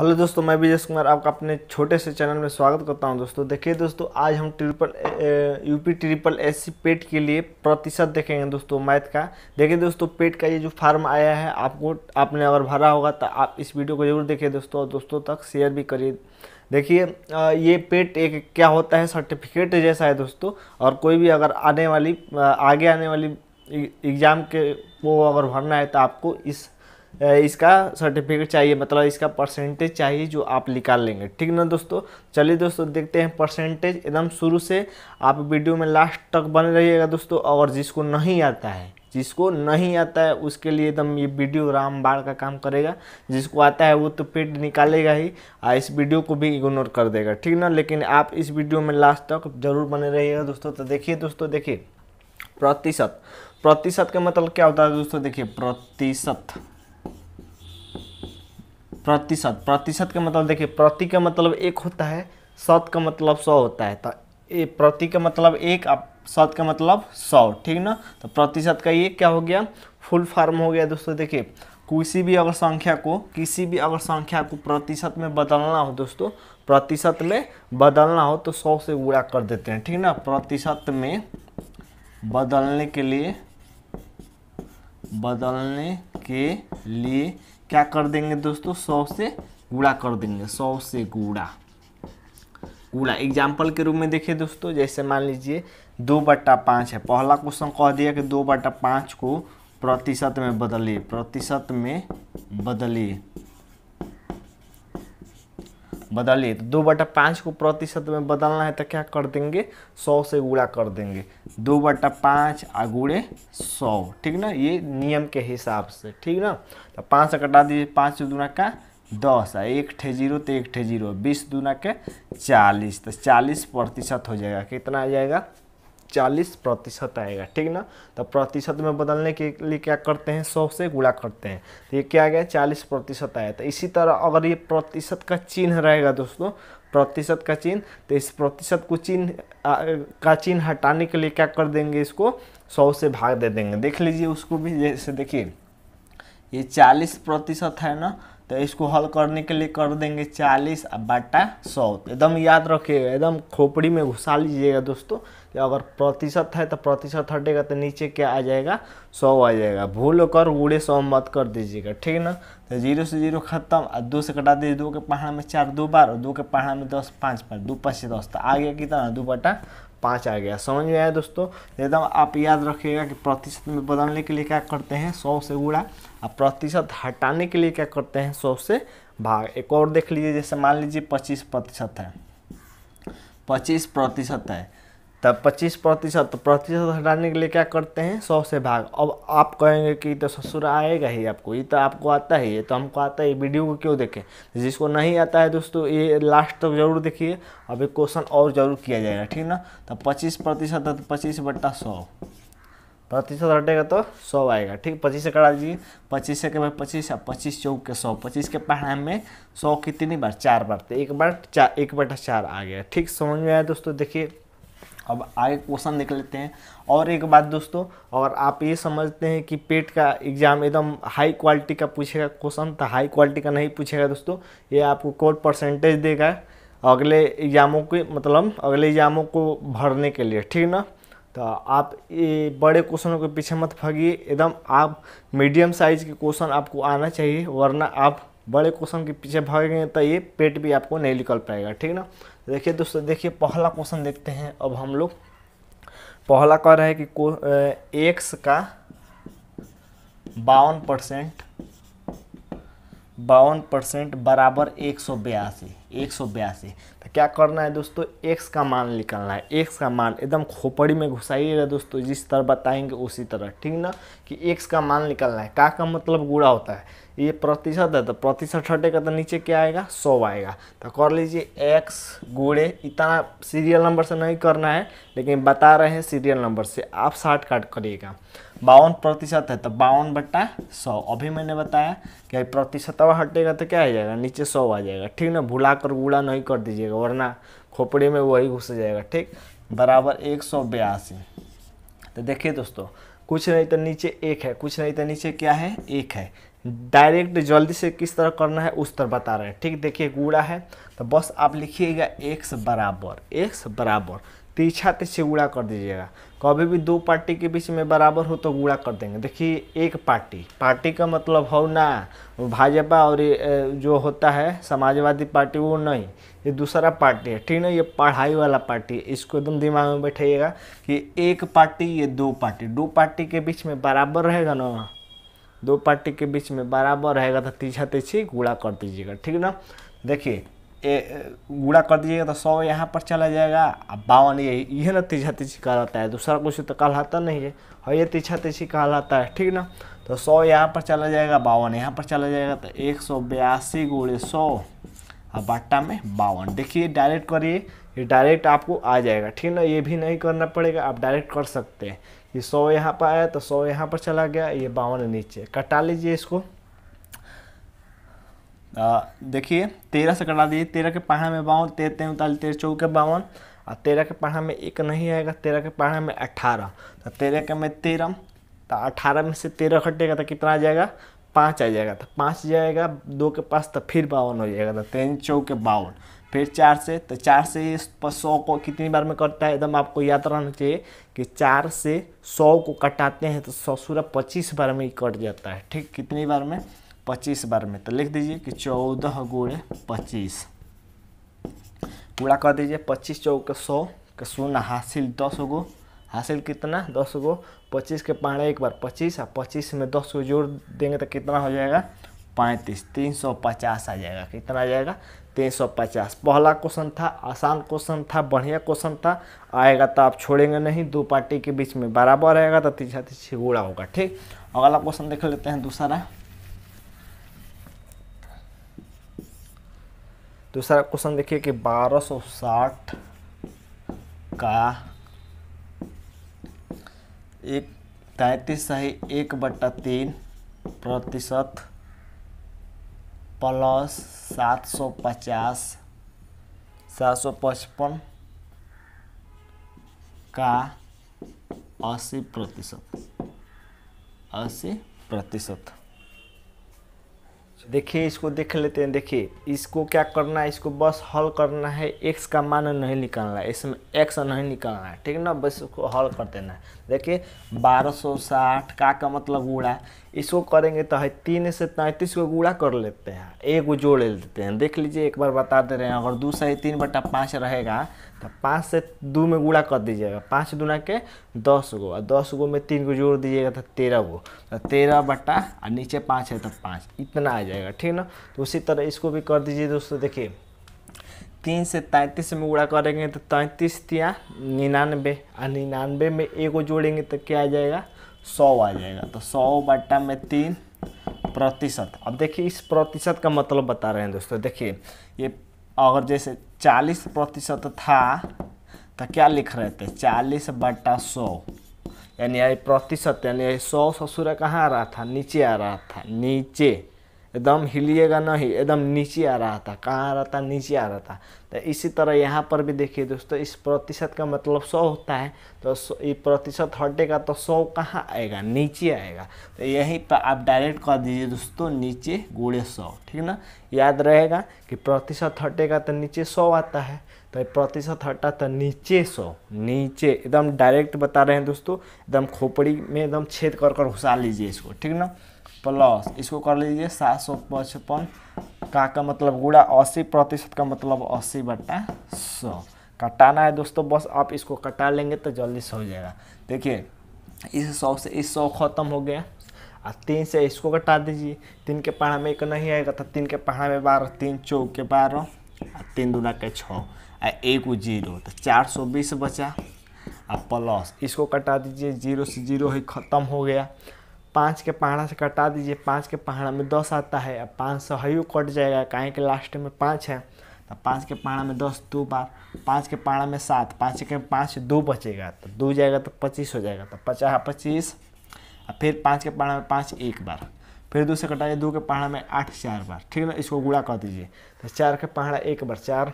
hello दोस्तों मैं विजय कुमार आपका अपने छोटे से चैनल में स्वागत करता हूं दोस्तों देखिए दोस्तों आज हम triple UP triple SC PET के लिए प्रतिशत देखेंगे दोस्तों मैथ का देखिए दोस्तों पेट का ये जो फार्म आया है आपको आपने अगर भरा होगा तो आप इस वीडियो को जरूर देखिए दोस्तों और दोस्तों तक शेयर भी करिए देखिए ये पेट एक क्या होता है सर्टिफिकेट जैसा है दोस्तों और कोई भी अगर आने वाली आगे आने वाली एग्ज़ाम e, के वो अगर भरना है तो आपको इस इसका सर्टिफिकेट चाहिए मतलब इसका परसेंटेज चाहिए जो आप निकाल लेंगे ठीक ना दोस्तों चलिए दोस्तों देखते हैं परसेंटेज एकदम शुरू से आप वीडियो में लास्ट तक बने रहिएगा दोस्तों और जिसको नहीं आता है जिसको नहीं आता है उसके लिए एकदम ये वीडियो राम बाढ़ का काम करेगा जिसको आता है वो तो पेट निकालेगा ही और इस वीडियो को भी इग्नोर कर देगा ठीक ना लेकिन आप इस वीडियो में लास्ट तक जरूर बने रहिएगा दोस्तों तो देखिए दोस्तों देखिए प्रतिशत प्रतिशत का मतलब क्या होता है दोस्तों देखिए प्रतिशत प्रतिशत प्रतिशत का मतलब देखिए प्रति का मतलब एक होता है शत का मतलब सौ होता है तो ए प्रति का मतलब एक आप शत का मतलब सौ ठीक ना तो प्रतिशत का ये क्या हो गया फुल फॉर्म हो गया दोस्तों देखिए किसी भी अगर संख्या को किसी भी अगर संख्या को प्रतिशत में बदलना हो दोस्तों प्रतिशत में बदलना हो तो सौ से गुड़ा कर देते हैं ठीक ना प्रतिशत में बदलने के लिए बदलने के लिए क्या कर देंगे दोस्तों सौ से गुड़ा कर देंगे सौ से गुड़ा गुड़ा एग्जाम्पल के रूप में देखिए दोस्तों जैसे मान लीजिए दो बट्टा पाँच है पहला क्वेश्चन कह दिया कि दो बट्टा पाँच को प्रतिशत में बदलिए प्रतिशत में बदलिए बदलिए तो दो बटा पाँच को प्रतिशत में बदलना है तो क्या कर देंगे सौ से गुड़ा कर देंगे दो बटा पाँच आगुड़े सौ ठीक ना ये नियम के हिसाब से ठीक ना तो पाँच से कटा दीजिए पाँच दूना का दस आ एक ठे जीरो तो एक ठे जीरो बीस दूना के चालीस तो चालीस प्रतिशत हो जाएगा कितना आ जाएगा चालीस प्रतिशत आएगा ठीक ना तो प्रतिशत में बदलने के लिए क्या करते हैं सौ से गुणा करते हैं तो ये क्या आ गया चालीस प्रतिशत आया तो इसी तरह अगर ये प्रतिशत का चिन्ह रहेगा दोस्तों प्रतिशत का चिन्ह तो इस प्रतिशत को चिन्ह का चिन्ह हटाने के लिए क्या कर देंगे इसको सौ से भाग दे देंगे देख लीजिए उसको भी जैसे देखिए ये चालीस प्रतिशत है ना तो इसको हल करने के लिए कर देंगे चालीस बटा सौ तो एकदम याद रखिएगा एकदम खोपड़ी में घुसा लीजिएगा दोस्तों अगर प्रतिशत है तो प्रतिशत हटेगा तो नीचे क्या आ जाएगा सौ आ जाएगा भूल कर उड़े सौ मत कर दीजिएगा ठीक ना तो जीरो से जीरो खत्म और दो से कटा दीजिए दो के पहाड़ में चार दो बार और दो के पहाड़ में दस पाँच बार दो पाँच से दस तो आ गया कितना दो बटा पाँच आ गया समझ में आया दोस्तों एकदम आप याद रखिएगा कि प्रतिशत में बदलने के लिए क्या करते हैं सौ से गुड़ा और प्रतिशत हटाने के लिए क्या करते हैं सौ से भाग एक और देख लीजिए जैसे मान लीजिए पच्चीस प्रतिशत है पच्चीस प्रतिशत है तब 25 प्रतिशत तो प्रतिशत हटाने के लिए क्या करते हैं सौ से भाग अब आप कहेंगे कि तो ससुर आएगा ही आपको ये तो आपको आता ही है तो हमको आता है वीडियो को क्यों देखें जिसको नहीं आता है दोस्तों ये लास्ट तक तो जरूर देखिए अब एक क्वेश्चन और जरूर किया जाएगा ठीक ना तो पच्चीस प्रतिशत है तो पच्चीस बट्टा सौ प्रतिशत हटेगा तो सौ आएगा ठीक पच्चीस से करा दीजिए पच्चीस से के बाद पच्चीस पच्चीस चौक के सौ पच्चीस के पढ़ाई में सौ कितनी बार चार बार तो एक बार चार एक बटा चार आ गया ठीक समझ में आया दोस्तों देखिए अब आगे क्वेश्चन देख लेते हैं और एक बात दोस्तों और आप ये समझते हैं कि पेट का एग्ज़ाम एकदम हाई क्वालिटी का पूछेगा क्वेश्चन तो हाई क्वालिटी का नहीं पूछेगा दोस्तों ये आपको कोर्ट परसेंटेज देगा अगले एग्ज़ामों के मतलब अगले एग्ज़ामों को भरने के लिए ठीक ना तो आप ये बड़े क्वेश्चनों के पीछे मत भागिए एकदम आप मीडियम साइज़ के क्वेश्चन आपको आना चाहिए वरना आप बड़े क्वेश्चन के पीछे भागेंगे तो ये पेट भी आपको नहीं निकल पाएगा ठीक ना देखिए दोस्तों देखिए पहला क्वेश्चन देखते हैं अब हम लोग पहला कह रहे हैं कि एक्स का बावन परसेंट बावन परसेंट बराबर एक सौ बयासी एक सौ बयासी तो क्या करना है दोस्तों एक्स का मान निकालना है एक्स का मान एकदम खोपड़ी में घुसाइएगा दोस्तों जिस तरह बताएंगे उसी तरह ठीक ना कि एक्स का मान निकालना है का का मतलब गुड़ा होता है ये प्रतिशत है तो प्रतिशत हटेगा तो नीचे क्या आएगा सौ आएगा तो कर लीजिए एक्स गुड़े इतना सीरियल नंबर से नहीं करना है लेकिन बता रहे हैं सीरियल नंबर से आप शार्ट करिएगा बावन प्रतिशत है तो बावन बट्टा सौ अभी मैंने बताया कि प्रतिशत अब हटेगा तो क्या आ जाएगा नीचे सौ आ जाएगा ठीक ना भुला कर गुड़ा नहीं कर दीजिएगा वरना खोपड़ी में वही घुस जाएगा ठीक बराबर एक सौ बयासी तो देखिए दोस्तों कुछ नहीं तो नीचे एक है कुछ नहीं तो नीचे क्या है एक है डायरेक्ट जल्दी से किस तरह करना है उस तरह बता रहे हैं ठीक देखिए गुड़ा है तो बस आप लिखिएगा एक्स बराबर एक्स बराबर तीछा तीछे गुड़ा कर दीजिएगा कभी भी दो पार्टी के बीच में बराबर हो तो गुड़ा कर देंगे देखिए एक पार्टी पार्टी का मतलब हो ना भाजपा और जो होता है समाजवादी पार्टी वो नहीं ये दूसरा पार्टी है ठीक ना ये पढ़ाई वाला पार्टी है इसको एकदम दिमाग में बैठाइएगा कि एक पार्टी ये दो पार्टी दो पार्टी के बीच में बराबर रहेगा ना दो पार्टी के बीच में बराबर रहेगा तो तीछा तीछी गुड़ा कर दीजिएगा ठीक ना देखिए गुड़ा कर दीजिएगा तो सौ यहाँ पर चला जाएगा अब बावन ये यह ना तीछा तीछी कहलाता है दूसरा कुछ तो कहलाता नहीं है और हाँ, ये तीछा तीछी कहलाता है ठीक ना तो सौ यहाँ पर चला जाएगा बावन यहाँ पर चला जाएगा तो एक सौ बयासी गुड़े सौ और बाटा में बावन देखिए डायरेक्ट करिए ये डायरेक्ट आपको आ जाएगा ठीक ना ये भी नहीं करना पड़ेगा आप डायरेक्ट कर सकते हैं ये सौ यहाँ पर आया तो सौ यहाँ पर चला गया ये बावन नीचे कटा लीजिए इसको देखिए तेरह से कटा दीजिए तेरह के पढ़ा में बावन तेरह तेरह उनतालीस तेरह चौके बावन और तेरह के पढ़ा में एक नहीं आएगा तेरह के पढ़ा में अट्ठारह तो तेरह के में तेरह तो अट्ठारह में से तेरह घटेगा तो कितना आ जाएगा पाँच आ जाएगा तो पाँच जाएगा दो के पास तो फिर बावन हो जाएगा तो तीन चौके बावन फिर चार से तो चार से सौ को कितनी बार में कटता है एकदम आपको याद रहना चाहिए कि चार से सौ को कटाते हैं तो सौ सूरह पच्चीस बार में ही कट जाता है ठीक कितनी बार में पच्चीस बार में तो लिख दीजिए कि चौदह गुड़े पच्चीस पूरा कर दीजिए पच्चीस चौके सौ का शून्य हासिल दस गो हासिल कितना दस गो पच्चीस के पहाड़े एक बार पच्चीस और पच्चीस में दस को जोड़ देंगे तो कितना हो जाएगा पैंतीस तीन सौ पचास आ जाएगा कितना आ जाएगा तीन सौ पचास पहला क्वेश्चन था आसान क्वेश्चन था बढ़िया क्वेश्चन था आएगा तो आप छोड़ेंगे नहीं दो पार्टी के बीच में बराबर आएगा तो तीन छा गुड़ा होगा ठीक अगला क्वेश्चन देख लेते हैं दूसरा दूसरा क्वेश्चन देखिए कि 1260 का एक तैंतीस सही एक बट्टा तीन प्रतिशत प्लस सात सौ पचास सात सौ पचपन का अस्सी प्रतिशत अस्सी प्रतिशत देखिए इसको देख लेते हैं देखिए इसको क्या करना है इसको बस हल करना है एक्स का मान नहीं निकालना है इसमें एक्स नहीं निकालना है ठीक है ना बस इसको हल कर देना है देखिए बारह सौ साठ का का मतलब उड़ा इसको करेंगे तो है तीन से तैंतीस को गुड़ा कर लेते हैं एक को जोड़ लेते हैं देख लीजिए एक बार बता दे रहे हैं अगर दो सही तीन बटा पाँच रहेगा तो पाँच से दो में गुड़ा कर दीजिएगा पाँच दुना के दस गो और दस गो में तीन को जोड़ दीजिएगा तो तेरह गो तो तेरह बटा और नीचे पाँच है तो पाँच इतना आ जाएगा ठीक ना तो उसी तरह इसको भी कर दीजिए दोस्तों देखिए तीन से तैंतीस में गुड़ा करेंगे तो तैंतीस तिया निन्यानवे और निन्यानवे में एक को जोड़ेंगे तो क्या आ जाएगा सौ आ जाएगा तो सौ बट्टा में तीन प्रतिशत अब देखिए इस प्रतिशत का मतलब बता रहे हैं दोस्तों देखिए ये अगर जैसे चालीस प्रतिशत था तो क्या लिख रहे थे चालीस बट्टा सौ यानी प्रतिशत यानी सौ ससुर कहाँ आ रहा था नीचे आ रहा था नीचे एकदम हिलिएगा नहीं एकदम नीचे आ रहा था कहाँ आ रहा था नीचे आ रहा था तो इसी तरह यहाँ पर भी देखिए दोस्तों इस प्रतिशत का मतलब सौ होता है तो ये प्रतिशत हटेगा तो सौ कहाँ आएगा नीचे आएगा तो यहीं पर आप डायरेक्ट कर दीजिए दोस्तों नीचे गुड़े सौ ठीक ना याद रहेगा कि प्रतिशत हटेगा तो नीचे सौ आता है तो प्रतिशत हटा तो नीचे सौ नीचे एकदम डायरेक्ट बता रहे हैं दोस्तों एकदम खोपड़ी में एकदम छेद कर कर घुसा लीजिए इसको ठीक ना प्लस इसको कर लीजिए सात सौ पचपन का का मतलब गुड़ा अस्सी प्रतिशत का मतलब अस्सी बट्टा सौ कटाना है दोस्तों बस आप इसको कटा लेंगे तो जल्दी से हो जाएगा देखिए इस सौ से इस सौ ख़त्म हो गया और तीन से इसको कटा दीजिए तीन के पहाड़ा में एक नहीं आएगा तो तीन के पहाड़ा में बारह तीन चौक के बारह और तीन दूना के छः और एक जीरो तो चार सौ बीस बचा और प्लस इसको कटा दीजिए जीरो से जीरो ही ख़त्म हो गया पाँच के पहाड़ा से कटा दीजिए पाँच के पहाड़ा में दस आता है अब पाँच सौ हयू कट जाएगा काहे के लास्ट में पाँच है तो पाँच के पहाड़ा में दस दो बार पाँच के पहाड़ा में सात पाँच के पाँच दो बचेगा तो दो जाएगा तो पच्चीस हो जाएगा तो पचास हाँ, पच्चीस और फिर पाँच के पहाड़ा में पाँच एक बार फिर दो से कटाइए दो के पहाड़ा में आठ चार बार ठीक है ना इसको गुड़ा कर दीजिए तो चार के पहाड़ा एक बार चार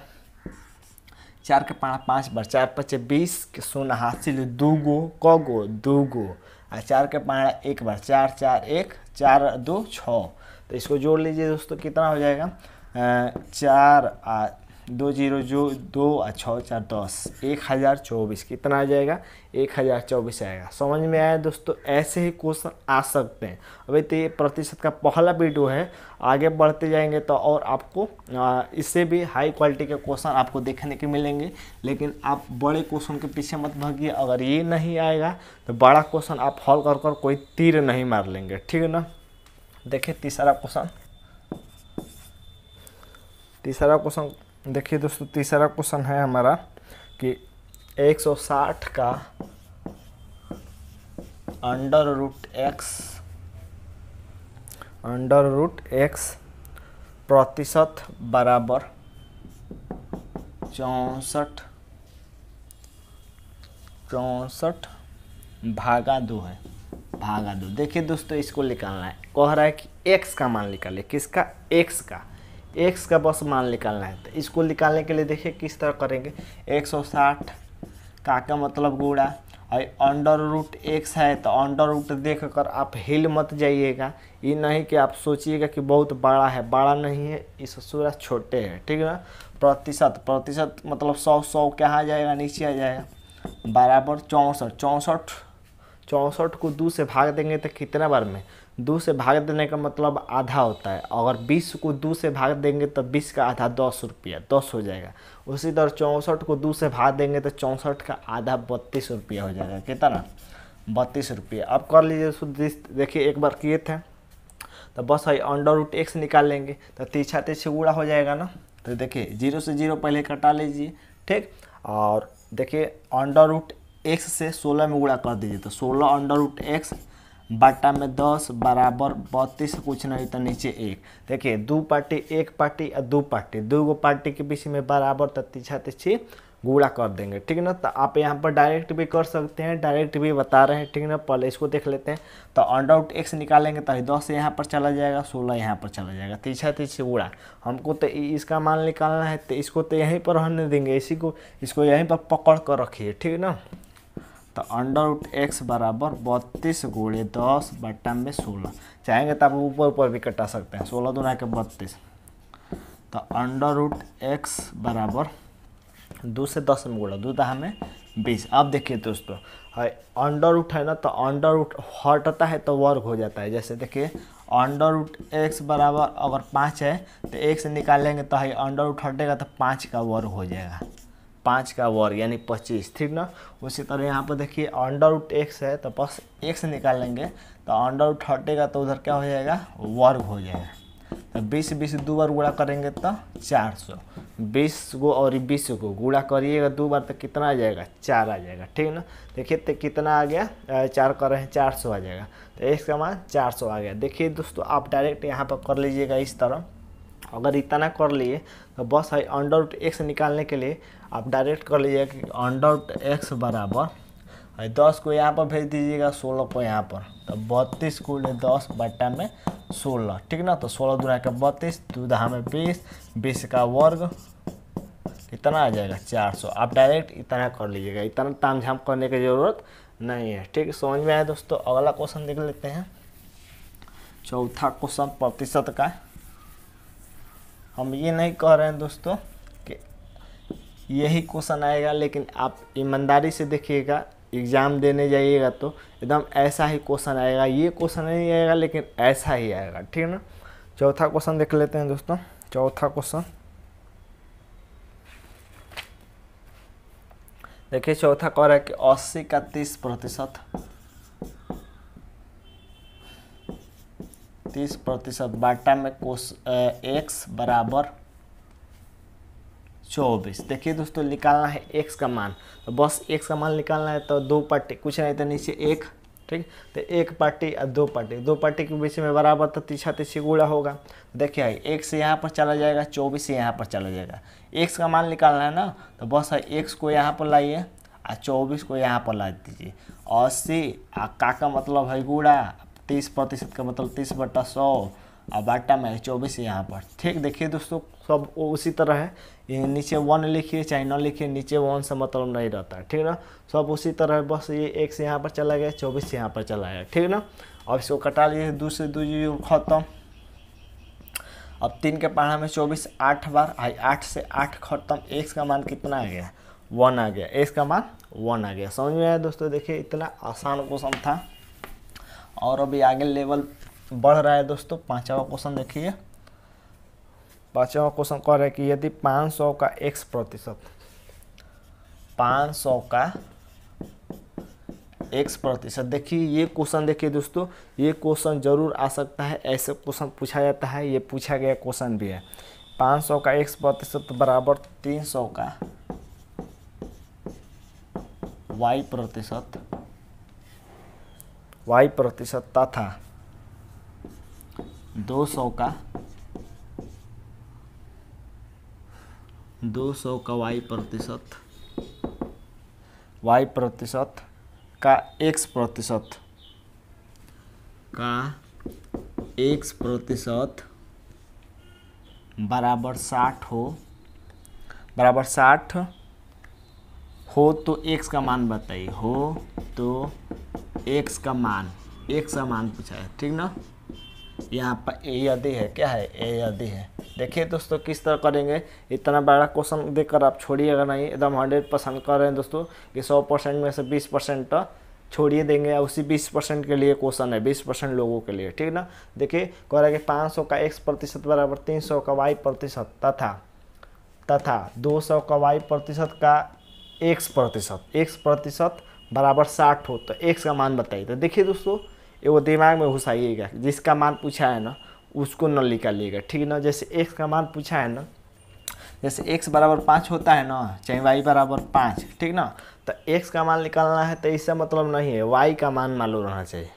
चार के पहाड़ा पाँच बार चार पच्चीस बीस के सोना हाथ से दो गो क गो दो गो आ चार के पाँच एक बार चार चार एक चार दो छः तो इसको जोड़ लीजिए दोस्तों कितना हो जाएगा चार आ दो जीरो जो दो छः अच्छा, चार दस एक हज़ार चौबीस कितना आ जाएगा एक हज़ार चौबीस आएगा समझ में आया दोस्तों ऐसे ही क्वेश्चन आ सकते हैं अभी तो ये प्रतिशत का पहला वीडियो है आगे बढ़ते जाएंगे तो और आपको इससे भी हाई क्वालिटी के क्वेश्चन आपको देखने के मिलेंगे लेकिन आप बड़े क्वेश्चन के पीछे मत भागिए अगर ये नहीं आएगा तो बड़ा क्वेश्चन आप हॉल कर कर कोई तीर नहीं मार लेंगे ठीक है ना देखिए तीसरा क्वेश्चन तीसरा क्वेश्चन देखिए दोस्तों तीसरा क्वेश्चन है हमारा कि 160 का under root x under root x प्रतिशत बराबर चौसठ चौसठ भागा दो है भागा दो देखिए दोस्तों इसको निकालना है कह रहा है कि एक्स का मान निकालिए किसका एक्स का एक्स का बस मान निकालना है तो इसको निकालने के लिए देखिए किस तरह करेंगे एक सौ साठ का का मतलब गुड़ा और अंडर रूट एक्स है तो अंडर रूट देख कर आप हिल मत जाइएगा ये नहीं कि आप सोचिएगा कि बहुत बड़ा है बड़ा नहीं है इस सूर्य छोटे है ठीक है ना प्रतिशत प्रतिशत मतलब सौ सौ क्या आ जाएगा नीचे आ जाएगा बराबर चौंसठ चौंसठ चौंसठ को दो से भाग देंगे तो कितना बार में दो से भाग देने का मतलब आधा होता है अगर बीस को दो से भाग देंगे तो बीस का आधा दस रुपया दस हो जाएगा उसी तरह चौंसठ को दो से भाग देंगे तो चौंसठ का आधा बत्तीस रुपया हो जाएगा कितना बत्तीस रुपया अब कर लीजिए देखिए एक बार किए थे तो बस भाई अंडर रूट एक्स निकाल लेंगे तो तीछा तीछे गुड़ा हो जाएगा ना तो देखिए जीरो से जीरो पहले कटा लीजिए ठीक और देखिए अंडर रूट एक्स से सोलह में उड़ा कर दीजिए तो सोलह अंडर रूट एक्स बाटा में दस बराबर बत्तीस कुछ नहीं तो नीचे एक देखिए दो पार्टी एक पार्टी और दो पार्टी दो गो पार्टी के बीच में बराबर तो तीछा तीछी गुड़ा कर देंगे ठीक ना तो आप यहाँ पर डायरेक्ट भी कर सकते हैं डायरेक्ट भी बता रहे हैं ठीक ना पहले इसको देख लेते हैं तो अंड आउट एक्स निकालेंगे तो दस यहाँ पर चला जाएगा सोलह यहाँ पर चला जाएगा तीछा तीछे गुड़ा हमको तो इसका मान निकालना है तो इसको तो यहीं पर रहने देंगे इसी को इसको यहीं पर पकड़ कर रखिए ठीक ना तो अंडर रूट एक्स बराबर बत्तीस गुड़े दस बट्टा में सोलह चाहेंगे तो आप ऊपर ऊपर भी कटा सकते हैं सोलह दुना के बत्तीस तो अंडर रूट एक्स बराबर दो से दस में गुड़ा दो दहा में बीस अब देखिए दोस्तों है अंडर रूट है ना तो अंडर रूट हटता है तो वर्ग हो जाता है जैसे देखिए अंडर रूट एक्स बराबर अगर पाँच है तो एक से निकालेंगे तो है अंडर रूट हटेगा तो पाँच का वर्ग हो जाएगा पाँच का वर्ग यानी पच्चीस ठीक ना उसी तरह यहाँ पर देखिए अंडर रूट एक्स है तो बस एक्स निकाल लेंगे तो अंडर रूट हटेगा तो उधर क्या हो जाएगा वर्ग हो जाएगा तो बीस बीस दो बार गुणा करेंगे तो चार सौ बीस गो और बीस को गुणा करिएगा दो बार तो कितना आ जाएगा चार आ जाएगा ठीक ना देखिए तो कितना आ गया चार कर रहे हैं चार सौ आ जाएगा तो एक्स का मान चार सौ आ गया देखिए दोस्तों आप डायरेक्ट यहाँ पर कर लीजिएगा इस तरह अगर इतना कर लिए तो बस है अंडर रूट एक्स निकालने के लिए आप डायरेक्ट कर लीजिए कि अंडर रूट एक्स बराबर है दस को यहाँ पर भेज दीजिएगा सोलह को यहाँ पर तो बत्तीस को दस बट्टा में सोलह ठीक ना तो सोलह दुना का बत्तीस दूधा में बीस बीस का वर्ग कितना आ जाएगा चार सौ आप डायरेक्ट इतना कर लीजिएगा इतना ताम झाम करने की ज़रूरत नहीं है ठीक समझ में आया दोस्तों अगला क्वेश्चन देख लेते हैं चौथा क्वेश्चन प्रतिशत का हम ये नहीं कह रहे हैं दोस्तों कि यही क्वेश्चन आएगा लेकिन आप ईमानदारी से देखिएगा एग्ज़ाम देने जाइएगा तो एकदम ऐसा ही क्वेश्चन आएगा ये क्वेश्चन नहीं आएगा लेकिन ऐसा ही आएगा ठीक है ना चौथा क्वेश्चन देख लेते हैं दोस्तों चौथा क्वेश्चन देखिए चौथा कह रहा है कि अस्सी का तीस प्रतिशत तीस प्रतिशत बाटा में कोश एक्स बराबर चौबीस देखिए दोस्तों निकालना है एक्स का मान तो बस एक्स का मान निकालना है तो दो पार्टी कुछ नहीं तो नीचे एक ठीक तो एक पार्टी और दो पार्टी दो पार्टी के बीच में बराबर तो तीछा तीछी गुड़ा होगा देखिए एक से यहाँ पर चला जाएगा चौबीस से यहाँ पर चला जाएगा एक्स का मान निकालना है ना तो बस एक्स को यहाँ पर लाइए और चौबीस को यहाँ पर ला दीजिए अस्सी आ का मतलब है गुड़ा तीस प्रतिशत का मतलब तीस बट्टा सौ और बाटा में चौबीस यहाँ पर ठीक देखिए दोस्तों सब वो उसी तरह है नीचे वन लिखिए चाहे न लिखिए नीचे वन से मतलब नहीं रहता है ठीक ना सब उसी तरह है बस ये एक से यहाँ पर चला गया चौबीस यहाँ पर चला गया ठीक ना अब इसको कटा लिए दूसरे से खत्म अब तीन के पढ़ा में चौबीस आठ बार आई आठ से आठ खत्म एक का मान कितना आ गया वन आ गया एक का मान वन आ गया समझ में आया दोस्तों देखिए इतना आसान क्वेश्चन था और अभी आगे लेवल बढ़ रहा है दोस्तों पाँचवा क्वेश्चन देखिए पाँचवा क्वेश्चन कह रहे है कि यदि पाँच सौ का एक्स प्रतिशत पाँच सौ का एक्स प्रतिशत देखिए ये क्वेश्चन देखिए दोस्तों ये क्वेश्चन जरूर आ सकता है ऐसे क्वेश्चन पूछा जाता है ये पूछा गया क्वेश्चन भी है पाँच सौ का एक्स प्रतिशत बराबर तीन सौ का वाई प्रतिशत वाई प्रतिशत तथा 200 का 200 का वाई प्रतिशत वाई प्रतिशत का एक्स प्रतिशत का एक्स प्रतिशत बराबर साठ हो बराबर साठ हो तो एक्स का मान बताइए हो तो एक्स का मान एक्स का मान पूछा है ठीक ना यहाँ पर ए यदि है क्या है ए यदि है देखिए दोस्तों किस तरह करेंगे इतना बड़ा क्वेश्चन देखकर आप छोड़िएगा नहीं एकदम हंड्रेड परसेंट कर रहे हैं दोस्तों कि सौ परसेंट में से बीस परसेंट तो छोड़िए देंगे उसी बीस परसेंट के लिए क्वेश्चन है बीस परसेंट लोगों के लिए ठीक ना देखिए कह रहे कि पाँच सौ का एक्स प्रतिशत बराबर तीन सौ का वाई प्रतिशत तथा तथा दो सौ का वाई प्रतिशत का एक्स प्रतिशत एक्स प्रतिशत बराबर साठ हो तो एक्स का मान बताइए तो देखिए दोस्तों ये वो दिमाग में घुसाइएगा जिसका मान पूछा है ना उसको न निकालिएगा ठीक है ना जैसे एक्स का मान पूछा है ना जैसे एक्स बराबर पाँच होता है ना चाहे वाई बराबर पाँच ठीक ना तो एक्स का मान निकालना है तो इसका मतलब नहीं है वाई का मान मालूम रहना चाहिए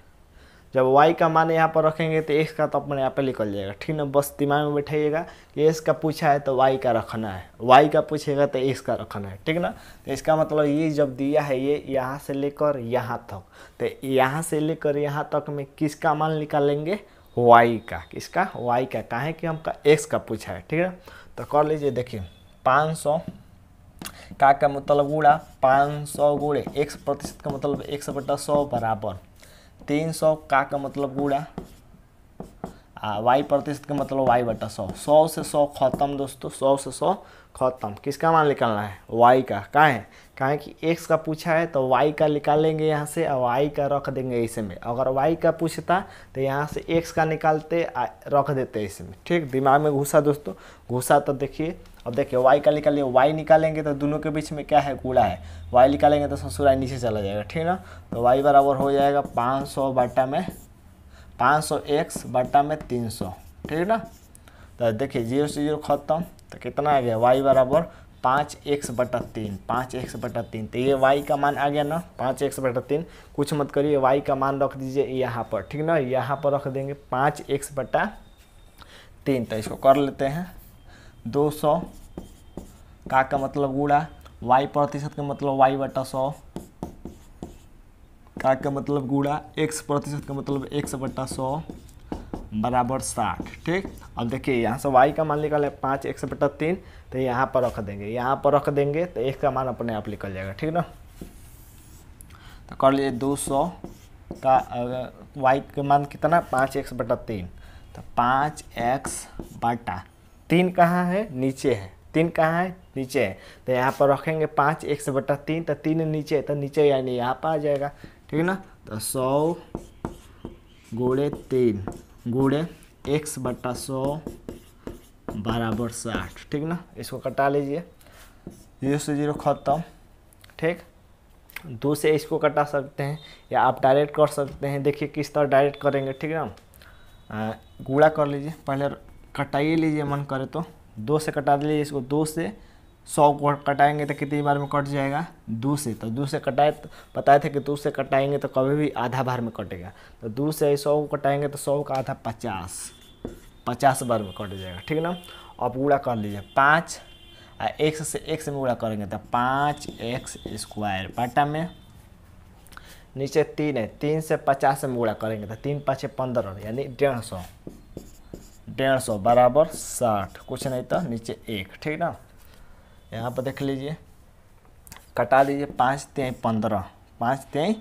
जब वाई का मान यहाँ पर रखेंगे तो एक्स का तो अपने यहाँ पे निकल जाएगा ठीक ना बस दिमाग में बैठाइएगा कि x का पूछा है तो वाई का रखना है वाई का पूछेगा तो एक्स का रखना है ठीक ना तो इसका मतलब ये जब दिया है ये यहाँ से लेकर यहाँ तक तो यहाँ से लेकर यहाँ तक में किसका मान निकालेंगे वाई का किसका वाई का कहें कि हमका एक्स का पूछा है ठीक है तो कर लीजिए देखिए पाँच सौ का का मतलब गुड़ा पाँच सौ गुड़े एक्स प्रतिशत का मतलब एक सौ बटा सौ बराबर तीन सौ का का मतलब गुड़ा आ वाई प्रतिशत का मतलब वाई बटा सौ सौ से सौ खत्म दोस्तों सौ से सौ खत्म किसका मान निकालना है वाई का का है कहा कि एक्स का पूछा है तो वाई का निकालेंगे यहाँ से और वाई का रख देंगे इसमें में अगर वाई का पूछता तो यहाँ से एक्स का निकालते रख देते इसमें में ठीक दिमाग में घुसा दोस्तों घुसा तो देखिए अब देखिए वाई का निकालिए वाई निकालेंगे तो दोनों के बीच में क्या है कूड़ा है वाई निकालेंगे तो ससुराल नीचे चला जाएगा ठीक ना तो वाई बराबर हो जाएगा पाँच सौ बाटा में पाँच सौ एक्स बाटा में तीन सौ ठीक ना तो देखिए जीरो से जीरो खत्म तो कितना आ गया वाई बराबर पाँच एक्स बटा तीन पाँच एक्स बटा तीन तो ये वाई का मान आ गया ना पाँच एक्स बटा तीन कुछ मत करिए वाई का मान रख दीजिए यहाँ पर ठीक ना यहाँ पर रख देंगे पाँच एक्स बटा तीन तो इसको कर लेते हैं दो सौ का का मतलब गुड़ा वाई प्रतिशत का मतलब वाई बटा सौ का का मतलब गुड़ा एक्स प्रतिशत का मतलब एक्स बटा सौ बराबर साठ ठीक अब देखिए यहाँ से वाई का मान निकाले पाँच एक सौ बटा तीन तो यहाँ पर रख देंगे यहाँ पर रख देंगे तो एक का मान अपने आप निकल जाएगा ठीक ना तो कर लीजिए दो सौ का वाई का मान कितना पाँच एक से बटा तीन तो पाँच एक्स बटा तीन कहाँ है नीचे है तीन कहाँ है नीचे है तो यहाँ पर रखेंगे पाँच एक से बटा तीन तो तीन नीचे तो नीचे यानी यहाँ पर आ जाएगा ठीक है ना तो सौ गोड़े तीन गुड़े एक्स बट्टा सौ बराबर साठ ठीक ना इसको कटा लीजिए जीरो से जीरो खत्म ठीक दो से इसको कटा सकते हैं या आप डायरेक्ट कर सकते हैं देखिए किस तरह डायरेक्ट करेंगे ठीक ना गुड़ा कर लीजिए पहले कटाइए लीजिए मन करे तो दो से कटा दीजिए इसको दो से सौ को कटाएंगे तो कितनी बार में कट जाएगा दो से तो दो से कटाए तो बताए थे कि दो से कटाएंगे तो कभी भी आधा बार में कटेगा तो दो से सौ को कटाएंगे तो सौ का आधा पचास पचास बार में कट जाएगा ठीक ना अब गुड़ा कर लीजिए पाँच आ एक्स से एक्स में गुड़ा करेंगे तो पाँच एक्स स्क्वायर पाटा में नीचे तीन है तीन से पचास में गुड़ा करेंगे तो तीन पाँच पंद्रह यानी डेढ़ सौ डेढ़ सौ बराबर साठ कुछ नहीं तो नीचे एक ठीक ना यहाँ पर देख लीजिए कटा दीजिए पाँच तेई पंद्रह पाँच तेई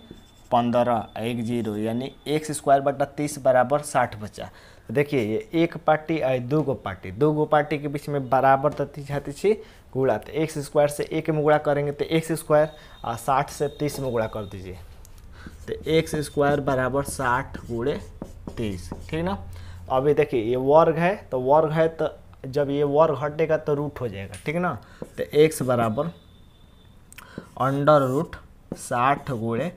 पंद्रह एक जीरो यानी एक स्क्वायर बटा तीस बराबर साठ बचा तो देखिए ये एक पार्टी और दू गो पार्टी दू गो पार्टी के बीच में बराबर तथी तो जाती थी गुड़ा तो एक स्क्वायर से एक में गुड़ा करेंगे तो एक स्क्वायर और साठ से तीस में गुड़ा कर दीजिए तो एक स्क्वायर बराबर साठ गुड़े तीस ठीक ना अभी देखिए ये वर्ग है तो वर्ग है तो जब ये वर्ग हटेगा तो रूट हो जाएगा ठीक ना तो x बराबर अंडर रूट साठ गुड़े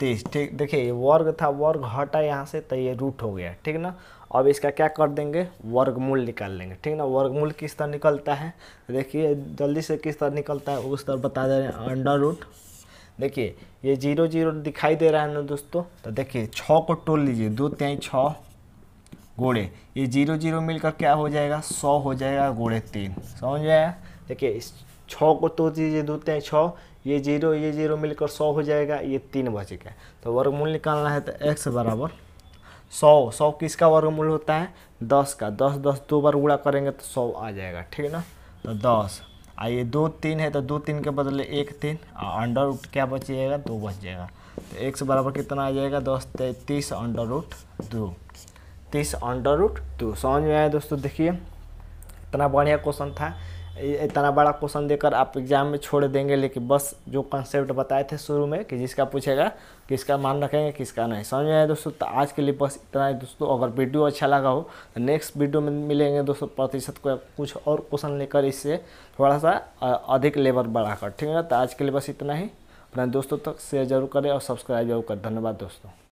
तीस ठीक देखिए ये वर्ग था वर्ग हटा यहाँ से तो ये रूट हो गया ठीक ना अब इसका क्या कर देंगे वर्गमूल निकाल लेंगे ठीक ना वर्गमूल किस तरह निकलता है देखिए जल्दी से किस तरह निकलता है उस तरह बता दे रहे हैं अंडर रूट देखिए ये जीरो जीरो दिखाई दे रहा है ना दोस्तों तो देखिए छः को टोल लीजिए दो त्याई छः गोड़े ये जीरो जीरो मिलकर क्या हो जाएगा सौ हो जाएगा गोड़े तीन समझ में आया देखिए छः को तो चीज़ें दूते हैं छः ये जीरो ये जीरो मिलकर सौ हो जाएगा ये तीन बच गया तो वर्गमूल निकालना है तो एक्स बराबर सौ सौ किसका वर्गमूल होता है दस का दस दस दो बार गुड़ा करेंगे तो सौ आ जाएगा ठीक है ना तो दस आ ये दो तीन है तो दो तीन के बदले एक तीन और अंडर रूट क्या बच जाएगा दो बच जाएगा तो एक्स बराबर कितना आ जाएगा दस तैतीस अंडर रूट दो तीस अंडर रूट टू समझ में आया दोस्तों देखिए इतना बढ़िया क्वेश्चन था इतना बड़ा क्वेश्चन देकर आप एग्जाम में छोड़ देंगे लेकिन बस जो कंसेप्ट बताए थे शुरू में कि जिसका पूछेगा किसका मान रखेंगे किसका नहीं समझ में आया दोस्तों तो आज के लिए बस इतना ही दोस्तों अगर वीडियो अच्छा लगा हो तो नेक्स्ट वीडियो में मिलेंगे दोस्तों प्रतिशत को कुछ और क्वेश्चन लेकर इससे थोड़ा सा अधिक लेवल बढ़ाकर ठीक है ना तो आज के लिए बस इतना ही अपने दोस्तों तक शेयर जरूर करें और सब्सक्राइब जरूर करें धन्यवाद दोस्तों